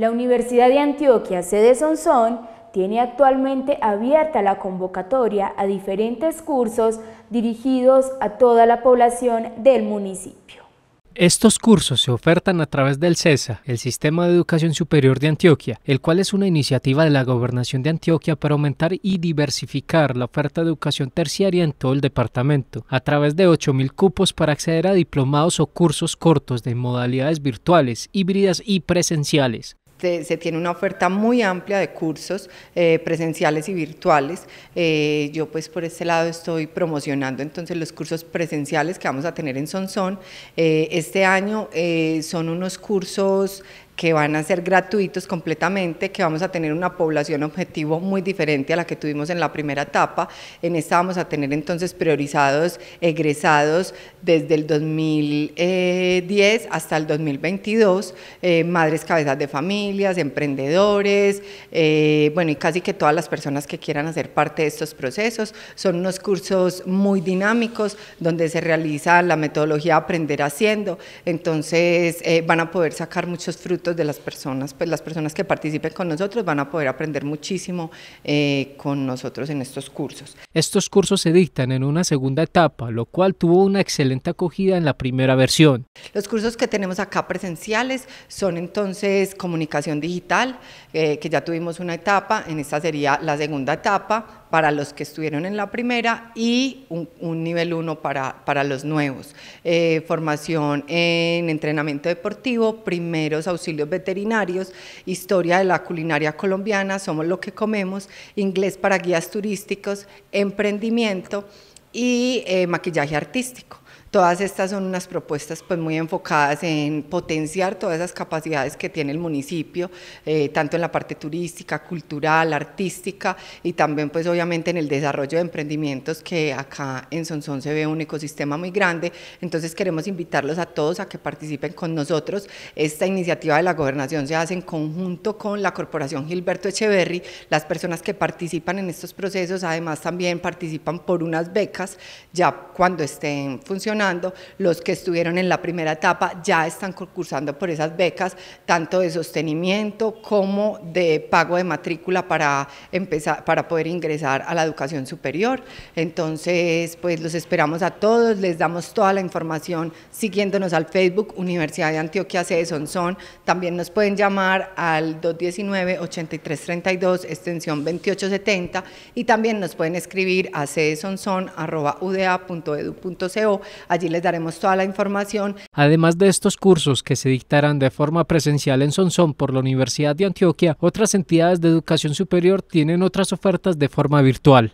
La Universidad de Antioquia, sede Sonsón, tiene actualmente abierta la convocatoria a diferentes cursos dirigidos a toda la población del municipio. Estos cursos se ofertan a través del CESA, el Sistema de Educación Superior de Antioquia, el cual es una iniciativa de la Gobernación de Antioquia para aumentar y diversificar la oferta de educación terciaria en todo el departamento, a través de 8.000 cupos para acceder a diplomados o cursos cortos de modalidades virtuales, híbridas y presenciales. Este, se, tiene una oferta muy amplia de cursos eh, presenciales y virtuales. Eh, yo pues por este lado estoy promocionando entonces los cursos presenciales que vamos a tener en Sonson eh, este año son unos cursos que van a ser gratuitos completamente, que vamos a tener una población objetivo muy diferente a la que tuvimos en la primera etapa. En esta vamos a tener entonces priorizados egresados desde el 2010 hasta el 2022, eh, madres cabezas de familias, emprendedores, eh, bueno, y casi que todas las personas que quieran hacer parte de estos procesos. Son unos cursos muy dinámicos donde se realiza la metodología aprender haciendo, entonces eh, van a poder sacar muchos frutos de las personas, pues las personas que participen con nosotros van a poder aprender muchísimo eh, con nosotros en estos cursos. Estos cursos se dictan en una segunda etapa, lo cual tuvo una excelente acogida en la primera versión. Los cursos que tenemos acá presenciales son entonces comunicación digital, eh, que ya tuvimos una etapa, en esta sería la segunda etapa, para los que estuvieron en la primera y un, nivel 1 para, para, los nuevos. Eh, formación en entrenamiento deportivo, primeros auxilios veterinarios, historia de la culinaria colombiana, somos lo que comemos, inglés para guías turísticos, emprendimiento y eh, maquillaje artístico. Todas estas son unas propuestas pues, muy enfocadas en potenciar todas esas capacidades que tiene el municipio, eh, tanto en la parte turística, cultural, artística y también pues obviamente en el desarrollo de emprendimientos que acá en Sonsón se ve un ecosistema muy grande. Entonces queremos invitarlos a todos a que participen con nosotros. Esta iniciativa de la gobernación se hace en conjunto con la Corporación Gilberto Echeverry. Las personas que participan en estos procesos además también participan por unas becas ya cuando estén funcionando los que estuvieron en la primera etapa ya están concursando por esas becas, tanto de sostenimiento como de pago de matrícula para, empezar, para poder ingresar a la educación superior. Entonces, pues los esperamos a todos, les damos toda la información siguiéndonos al Facebook Universidad de Antioquia sede Sonsón. También nos pueden llamar al 219-8332, extensión 2870, y también nos pueden escribir a uda.edu.co. Allí les daremos toda la información. Además de estos cursos que se dictarán de forma presencial en Sonsón por la Universidad de Antioquia, otras entidades de educación superior tienen otras ofertas de forma virtual.